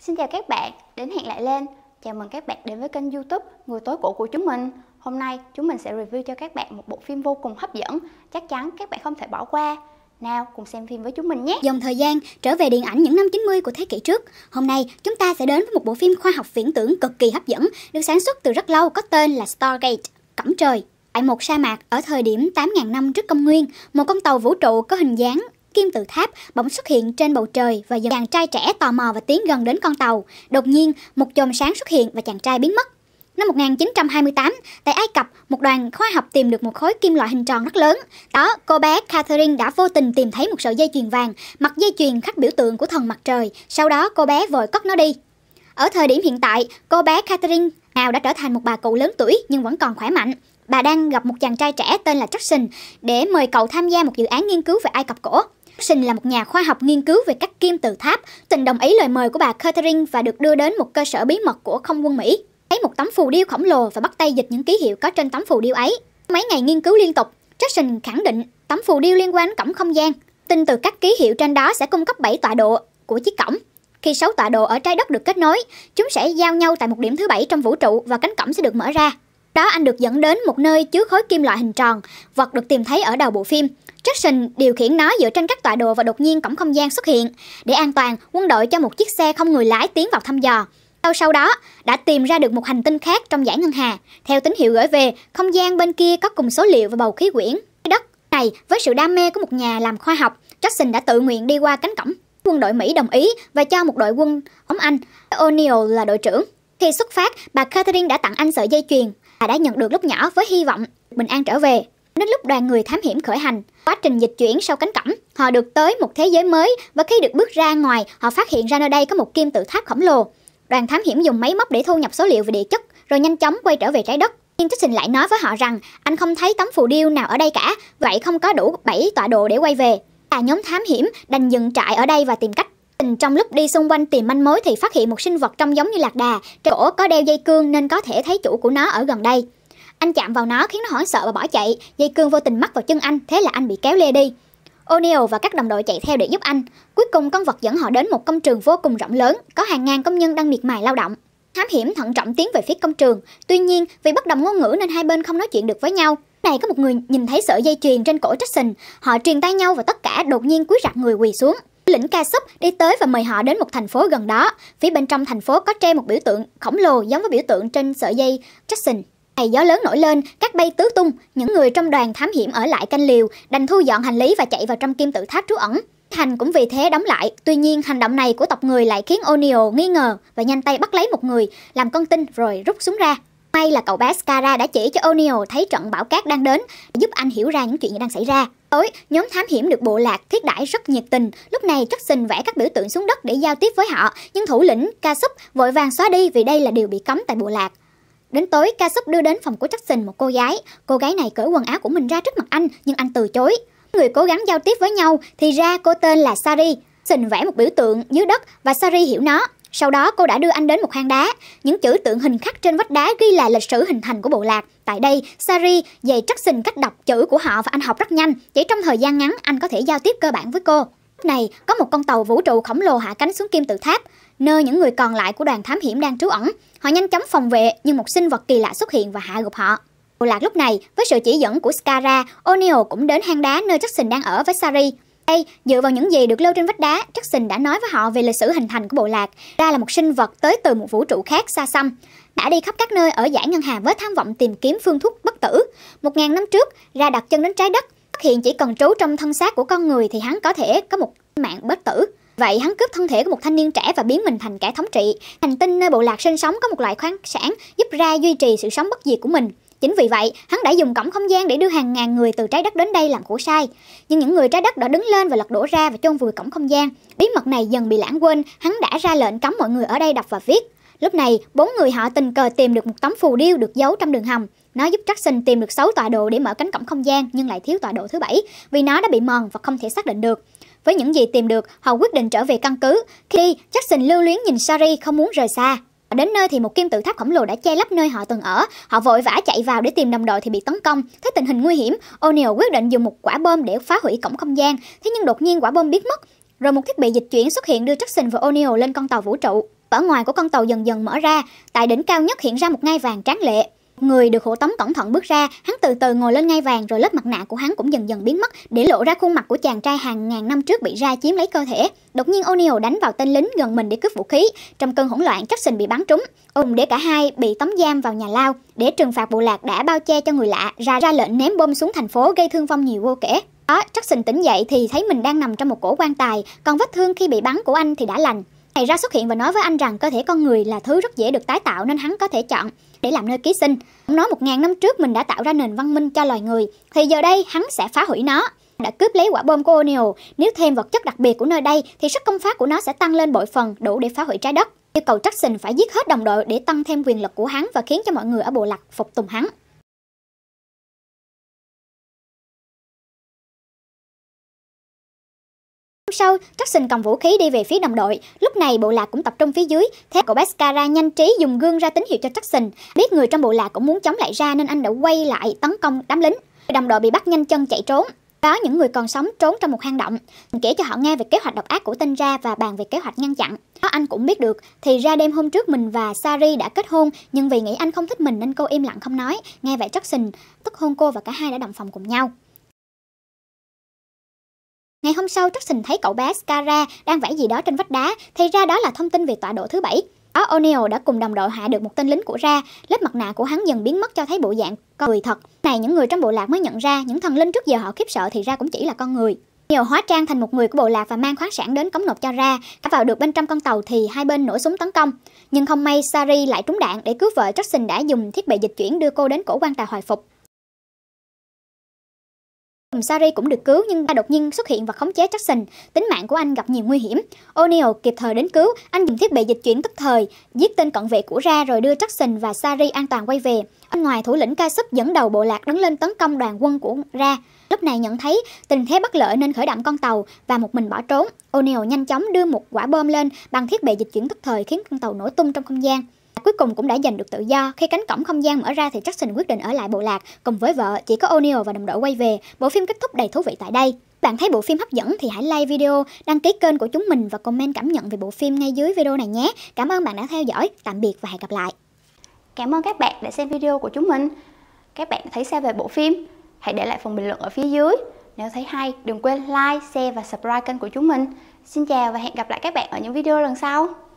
Xin chào các bạn, đến hẹn lại lên. Chào mừng các bạn đến với kênh youtube Người tối cổ của chúng mình. Hôm nay chúng mình sẽ review cho các bạn một bộ phim vô cùng hấp dẫn, chắc chắn các bạn không thể bỏ qua. Nào cùng xem phim với chúng mình nhé Dòng thời gian trở về điện ảnh những năm 90 của thế kỷ trước Hôm nay chúng ta sẽ đến với một bộ phim khoa học viễn tưởng cực kỳ hấp dẫn Được sản xuất từ rất lâu có tên là Stargate Cẩm trời Tại một sa mạc ở thời điểm 8.000 năm trước công nguyên Một con tàu vũ trụ có hình dáng kim tự tháp bỗng xuất hiện trên bầu trời và dần chàng trai trẻ tò mò và tiến gần đến con tàu. Đột nhiên, một chùm sáng xuất hiện và chàng trai biến mất. Năm 1928, tại Ai Cập, một đoàn khoa học tìm được một khối kim loại hình tròn rất lớn. Đó, cô bé Catherine đã vô tình tìm thấy một sợi dây chuyền vàng, mặt dây chuyền khắc biểu tượng của thần mặt trời. Sau đó, cô bé vội cất nó đi. Ở thời điểm hiện tại, cô bé Catherine nào đã trở thành một bà cụ lớn tuổi nhưng vẫn còn khỏe mạnh. Bà đang gặp một chàng trai trẻ tên là Jackson để mời cậu tham gia một dự án nghiên cứu về Ai Cập cổ. Jackson là một nhà khoa học nghiên cứu về các kim tự tháp, từng đồng ý lời mời của bà Catherine và được đưa đến một cơ sở bí mật của không quân Mỹ. Lấy một tấm phù điêu khổng lồ và bắt tay dịch những ký hiệu có trên tấm phù điêu ấy. Mấy ngày nghiên cứu liên tục, Jackson khẳng định tấm phù điêu liên quan đến cổng không gian. Tin từ các ký hiệu trên đó sẽ cung cấp 7 tọa độ của chiếc cổng. Khi 6 tọa độ ở trái đất được kết nối, chúng sẽ giao nhau tại một điểm thứ bảy trong vũ trụ và cánh cổng sẽ được mở ra. Đó anh được dẫn đến một nơi chứa khối kim loại hình tròn, vật được tìm thấy ở đầu bộ phim. Jackson điều khiển nó dựa trên các tọa độ và đột nhiên cổng không gian xuất hiện. Để an toàn, quân đội cho một chiếc xe không người lái tiến vào thăm dò. Sau sau đó, đã tìm ra được một hành tinh khác trong giải ngân hà. Theo tín hiệu gửi về, không gian bên kia có cùng số liệu và bầu khí quyển. Đất này, với sự đam mê của một nhà làm khoa học, Jackson đã tự nguyện đi qua cánh cổng. Quân đội Mỹ đồng ý và cho một đội quân ống Anh, O'Neill là đội trưởng. Khi xuất phát, bà Catherine đã tặng anh sợi dây chuyền đã nhận được lúc nhỏ với hy vọng bình an trở về. Đến lúc đoàn người thám hiểm khởi hành, quá trình dịch chuyển sau cánh cổng, họ được tới một thế giới mới và khi được bước ra ngoài, họ phát hiện ra nơi đây có một kim tự tháp khổng lồ. Đoàn thám hiểm dùng máy móc để thu nhập số liệu về địa chất, rồi nhanh chóng quay trở về trái đất. Nhưng Jackson lại nói với họ rằng anh không thấy tấm phù điêu nào ở đây cả, vậy không có đủ 7 tọa độ để quay về. Cả à, nhóm thám hiểm đành dừng trại ở đây và tìm cách trong lúc đi xung quanh tìm manh mối thì phát hiện một sinh vật trông giống như lạc đà, trên cổ có đeo dây cương nên có thể thấy chủ của nó ở gần đây. Anh chạm vào nó khiến nó hoảng sợ và bỏ chạy, dây cương vô tình mắc vào chân anh, thế là anh bị kéo lê đi. O'Neill và các đồng đội chạy theo để giúp anh. Cuối cùng con vật dẫn họ đến một công trường vô cùng rộng lớn, có hàng ngàn công nhân đang miệt mài lao động. Thám hiểm thận trọng tiến về phía công trường, tuy nhiên vì bất đồng ngôn ngữ nên hai bên không nói chuyện được với nhau. Này có một người nhìn thấy sợi dây chuyền trên cổ Jackson, họ truyền tay nhau và tất cả đột nhiên cúi rạp người quỳ xuống lĩnh ca súp đi tới và mời họ đến một thành phố gần đó. Phía bên trong thành phố có treo một biểu tượng khổng lồ giống với biểu tượng trên sợi dây Jackson. Ngày gió lớn nổi lên, các bay tứ tung, những người trong đoàn thám hiểm ở lại canh liều, đành thu dọn hành lý và chạy vào trong kim tự tháp trú ẩn. Thành cũng vì thế đóng lại, tuy nhiên hành động này của tộc người lại khiến O'Neill nghi ngờ và nhanh tay bắt lấy một người, làm con tin rồi rút súng ra. May là cậu bé Scara đã chỉ cho O'Neill thấy trận bão cát đang đến, giúp anh hiểu ra những chuyện đang xảy ra tối nhóm thám hiểm được bộ lạc thiết đãi rất nhiệt tình. Lúc này Jackson vẽ các biểu tượng xuống đất để giao tiếp với họ, nhưng thủ lĩnh ca súp vội vàng xóa đi vì đây là điều bị cấm tại bộ lạc. Đến tối, ca súp đưa đến phòng của Jackson một cô gái. Cô gái này cởi quần áo của mình ra trước mặt anh, nhưng anh từ chối. Người cố gắng giao tiếp với nhau, thì ra cô tên là Sari. Sình vẽ một biểu tượng dưới đất và Sari hiểu nó. Sau đó cô đã đưa anh đến một hang đá, những chữ tượng hình khắc trên vách đá ghi lại lịch sử hình thành của bộ lạc. Tại đây, Sari dạy Jackson cách đọc chữ của họ và anh học rất nhanh, chỉ trong thời gian ngắn anh có thể giao tiếp cơ bản với cô. Lúc này, có một con tàu vũ trụ khổng lồ hạ cánh xuống kim tự tháp, nơi những người còn lại của đoàn thám hiểm đang trú ẩn. Họ nhanh chóng phòng vệ, nhưng một sinh vật kỳ lạ xuất hiện và hạ gục họ. Bộ lạc lúc này, với sự chỉ dẫn của Skara, O'Neill cũng đến hang đá nơi Jackson đang ở với Sari. Đây, dựa vào những gì được lưu trên vách đá, Jackson đã nói với họ về lịch sử hình thành của bộ lạc, ra là một sinh vật tới từ một vũ trụ khác xa xăm, đã đi khắp các nơi ở dải ngân hà với tham vọng tìm kiếm phương thuốc bất tử. Một ngàn năm trước, ra đặt chân đến trái đất, phát hiện chỉ cần trú trong thân xác của con người thì hắn có thể có một mạng bất tử. Vậy hắn cướp thân thể của một thanh niên trẻ và biến mình thành kẻ thống trị. Hành tinh nơi bộ lạc sinh sống có một loại khoáng sản giúp ra duy trì sự sống bất diệt của mình. Chính vì vậy, hắn đã dùng cổng không gian để đưa hàng ngàn người từ trái đất đến đây làm khổ sai. Nhưng những người trái đất đã đứng lên và lật đổ ra và chôn vùi cổng không gian. Bí mật này dần bị lãng quên, hắn đã ra lệnh cấm mọi người ở đây đọc và viết. Lúc này, bốn người họ tình cờ tìm được một tấm phù điêu được giấu trong đường hầm. Nó giúp Jackson tìm được 6 tọa độ để mở cánh cổng không gian nhưng lại thiếu tọa độ thứ bảy vì nó đã bị mòn và không thể xác định được. Với những gì tìm được, họ quyết định trở về căn cứ. Khi Jackson lưu luyến nhìn Sari không muốn rời xa, Đến nơi thì một kim tự tháp khổng lồ đã che lấp nơi họ từng ở. Họ vội vã chạy vào để tìm đồng đội thì bị tấn công. Thấy tình hình nguy hiểm, O'Neill quyết định dùng một quả bom để phá hủy cổng không gian. Thế nhưng đột nhiên quả bom biến mất. Rồi một thiết bị dịch chuyển xuất hiện đưa Jackson và O'Neill lên con tàu vũ trụ. Ở ngoài của con tàu dần dần mở ra, tại đỉnh cao nhất hiện ra một ngai vàng tráng lệ. Người được hộ tống cẩn thận bước ra, hắn từ từ ngồi lên ngai vàng rồi lớp mặt nạ của hắn cũng dần dần biến mất, để lộ ra khuôn mặt của chàng trai hàng ngàn năm trước bị ra chiếm lấy cơ thể. Đột nhiên O'Neill đánh vào tên lính gần mình để cướp vũ khí, trong cơn hỗn loạn Jackson bị bắn trúng, Ông để cả hai bị tống giam vào nhà lao, để trừng phạt bộ lạc đã bao che cho người lạ, ra ra lệnh ném bom xuống thành phố gây thương vong nhiều vô kể. Đó, Jackson tỉnh dậy thì thấy mình đang nằm trong một cổ quan tài, còn vết thương khi bị bắn của anh thì đã lành. Thầy ra xuất hiện và nói với anh rằng cơ thể con người là thứ rất dễ được tái tạo nên hắn có thể chọn để làm nơi ký sinh. Ông nói một ngàn năm trước mình đã tạo ra nền văn minh cho loài người, thì giờ đây hắn sẽ phá hủy nó. Đã cướp lấy quả bom của O'Neill, nếu thêm vật chất đặc biệt của nơi đây thì sức công phá của nó sẽ tăng lên bội phần đủ để phá hủy trái đất. Yêu cầu Jackson phải giết hết đồng đội để tăng thêm quyền lực của hắn và khiến cho mọi người ở bộ lạc phục tùng hắn. Hôm sau, Jackson cầm vũ khí đi về phía đồng đội. Lúc này bộ lạc cũng tập trung phía dưới. Thế cậu Baskara nhanh trí dùng gương ra tín hiệu cho Jackson. Biết người trong bộ lạc cũng muốn chống lại ra nên anh đã quay lại tấn công đám lính. Đồng đội bị bắt nhanh chân chạy trốn. Đó những người còn sống trốn trong một hang động. Mình kể cho họ nghe về kế hoạch độc ác của tên ra và bàn về kế hoạch ngăn chặn. Đó anh cũng biết được, thì ra đêm hôm trước mình và Sari đã kết hôn, nhưng vì nghĩ anh không thích mình nên cô im lặng không nói. Nghe vậy Jackson tức hôn cô và cả hai đã đồng phòng cùng nhau. Ngày hôm sau, Jackson thấy cậu bé Scara đang vẽ gì đó trên vách đá, thì ra đó là thông tin về tọa độ thứ bảy. Ở O'Neill đã cùng đồng đội hạ được một tên lính của ra, lớp mặt nạ của hắn dần biến mất cho thấy bộ dạng con người thật. Này những người trong bộ lạc mới nhận ra, những thần linh trước giờ họ khiếp sợ thì ra cũng chỉ là con người. Nhiều hóa trang thành một người của bộ lạc và mang khoáng sản đến cống nộp cho ra. Cả vào được bên trong con tàu thì hai bên nổ súng tấn công. Nhưng không may Sari lại trúng đạn để cứu vợ Jackson đã dùng thiết bị dịch chuyển đưa cô đến cổ quan tài hồi phục cùng Sari cũng được cứu nhưng đột nhiên xuất hiện và khống chế Jackson. Tính mạng của anh gặp nhiều nguy hiểm. O'Neill kịp thời đến cứu, anh dùng thiết bị dịch chuyển tức thời, giết tên cận vệ của ra rồi đưa Jackson và Sari an toàn quay về. Ở ngoài thủ lĩnh ca súp dẫn đầu bộ lạc đứng lên tấn công đoàn quân của ra. Lúc này nhận thấy tình thế bất lợi nên khởi động con tàu và một mình bỏ trốn. O'Neill nhanh chóng đưa một quả bom lên bằng thiết bị dịch chuyển tức thời khiến con tàu nổ tung trong không gian. Cuối cùng cũng đã giành được tự do, khi cánh cổng không gian mở ra thì Jackson quyết định ở lại bộ lạc, cùng với vợ, chỉ có O'Neill và đồng đội quay về. Bộ phim kết thúc đầy thú vị tại đây. Bạn thấy bộ phim hấp dẫn thì hãy like video, đăng ký kênh của chúng mình và comment cảm nhận về bộ phim ngay dưới video này nhé. Cảm ơn bạn đã theo dõi, tạm biệt và hẹn gặp lại. Cảm ơn các bạn đã xem video của chúng mình. Các bạn thấy sao về bộ phim? Hãy để lại phần bình luận ở phía dưới. Nếu thấy hay, đừng quên like, share và subscribe kênh của chúng mình. Xin chào và hẹn gặp lại các bạn ở những video lần sau.